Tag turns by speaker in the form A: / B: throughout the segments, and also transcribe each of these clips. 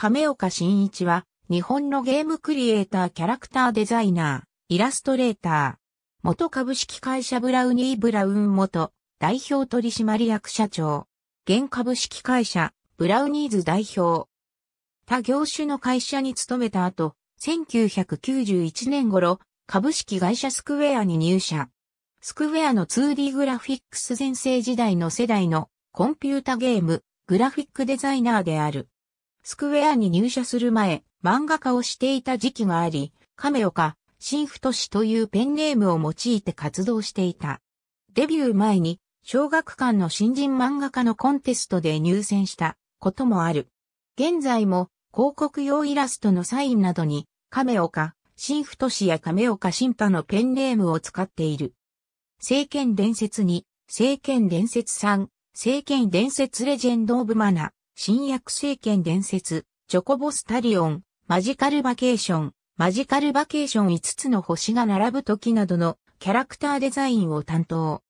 A: 亀岡慎一は、日本のゲームクリエイターキャラクターデザイナー、イラストレーター、元株式会社ブラウニー・ブラウン元代表取締役社長、現株式会社ブラウニーズ代表。他業種の会社に勤めた後、1991年頃、株式会社スクウェアに入社。スクウェアの 2D グラフィックス前世時代の世代のコンピュータゲーム、グラフィックデザイナーである。スクウェアに入社する前、漫画家をしていた時期があり、亀岡、新太氏というペンネームを用いて活動していた。デビュー前に、小学館の新人漫画家のコンテストで入選したこともある。現在も、広告用イラストのサインなどに、亀岡、新太氏や亀岡新太のペンネームを使っている。聖剣伝説に、聖剣伝説3、聖剣伝説レジェンド・オブ・マナ、新約聖剣伝説、チョコボスタリオン、マジカルバケーション、マジカルバケーション5つの星が並ぶ時などのキャラクターデザインを担当。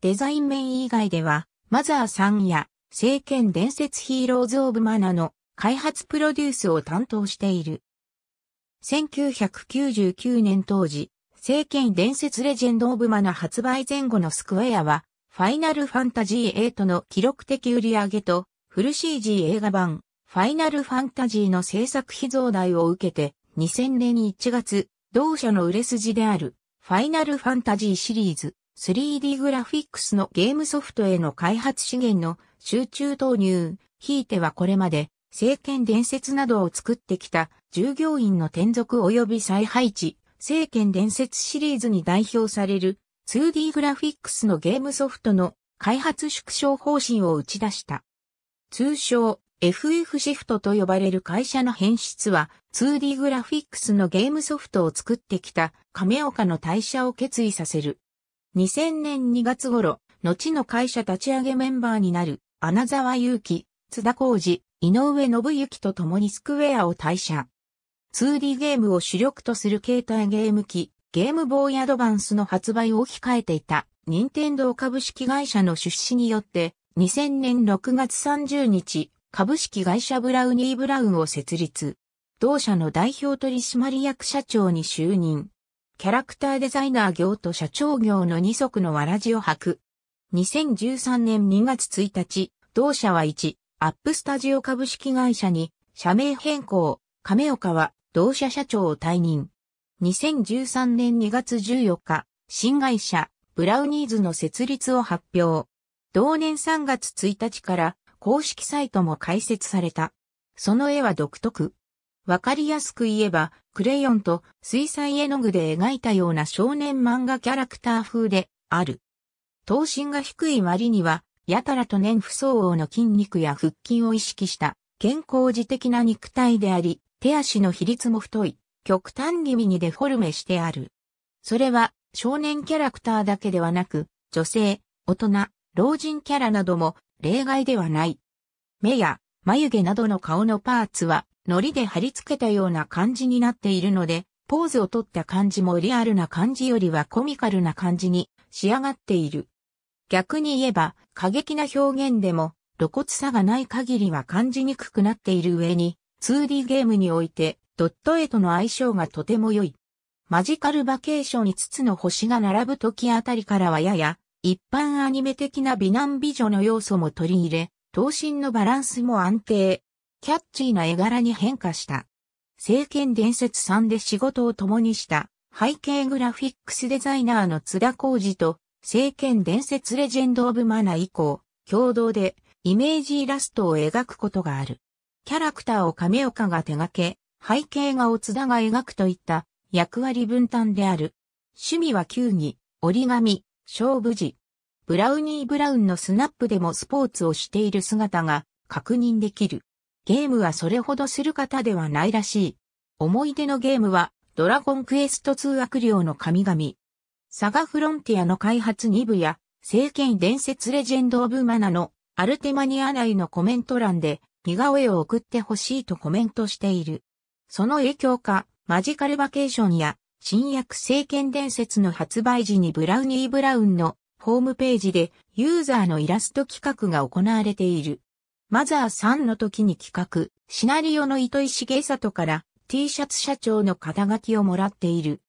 A: デザイン面以外では、マザーさんや、聖剣伝説ヒーローズ・オブ・マナの開発プロデュースを担当している。1999年当時、聖剣伝説レジェンド・オブ・マナ発売前後のスクエアは、ファイナルファンタジー8の記録的売り上げと、フル CG 映画版、ファイナルファンタジーの制作費増大を受けて、2000年1月、同社の売れ筋である、ファイナルファンタジーシリーズ、3D グラフィックスのゲームソフトへの開発資源の集中投入、ひいてはこれまで、政権伝説などを作ってきた従業員の転属及び再配置、政権伝説シリーズに代表される 2D グラフィックスのゲームソフトの開発縮小方針を打ち出した。通称 FF シフトと呼ばれる会社の変質は 2D グラフィックスのゲームソフトを作ってきた亀岡の退社を決意させる。2000年2月頃、後の会社立ち上げメンバーになる穴沢祐希、津田浩二、井上信之と共にスクウェアを退社。2D ゲームを主力とする携帯ゲーム機、ゲームボーイアドバンスの発売を控えていた任天堂株式会社の出資によって2000年6月30日、株式会社ブラウニー・ブラウンを設立。同社の代表取締役社長に就任。キャラクターデザイナー業と社長業の二足のわらじを履く。2013年2月1日、同社は1、アップスタジオ株式会社に、社名変更、亀岡は、同社社長を退任。2013年2月14日、新会社、ブラウニーズの設立を発表。同年3月1日から公式サイトも開設された。その絵は独特。わかりやすく言えば、クレヨンと水彩絵の具で描いたような少年漫画キャラクター風である。頭身が低い割には、やたらと年不相応の筋肉や腹筋を意識した健康児的な肉体であり、手足の比率も太い、極端気味にデフォルメしてある。それは少年キャラクターだけではなく、女性、大人、老人キャラなども例外ではない。目や眉毛などの顔のパーツは、糊で貼り付けたような感じになっているので、ポーズをとった感じもリアルな感じよりはコミカルな感じに仕上がっている。逆に言えば、過激な表現でも露骨さがない限りは感じにくくなっている上に、2D ゲームにおいてドット絵との相性がとても良い。マジカルバケーション5つの星が並ぶ時あたりからはやや一般アニメ的な美男美女の要素も取り入れ、等身のバランスも安定、キャッチーな絵柄に変化した。聖剣伝説さんで仕事を共にした背景グラフィックスデザイナーの津田浩二と聖剣伝説レジェンド・オブ・マナ以降、共同でイメージイラストを描くことがある。キャラクターを亀岡が手掛け、背景画を津田が描くといった役割分担である。趣味は球技、折り紙、勝負時、ブラウニー・ブラウンのスナップでもスポーツをしている姿が確認できる。ゲームはそれほどする方ではないらしい。思い出のゲームは、ドラゴンクエスト2悪霊の神々。サガフロンティアの開発2部や、聖剣伝説レジェンド・オブ・マナのアルテマニア内のコメント欄で似顔絵を送ってほしいとコメントしている。その影響か、マジカルバケーションや新薬聖剣伝説の発売時にブラウニー・ブラウンのホームページでユーザーのイラスト企画が行われている。マザー3の時に企画、シナリオの糸井重里から T シャツ社長の肩書きをもらっている。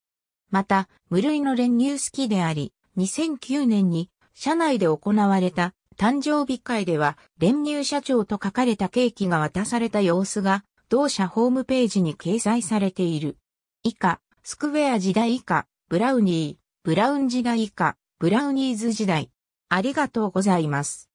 A: また、無類の練乳好きであり、2009年に社内で行われた誕生日会では練乳社長と書かれたケーキが渡された様子が同社ホームページに掲載されている。以下、スクウェア時代以下、ブラウニー、ブラウン時代以下、ブラウニーズ時代。ありがとうございます。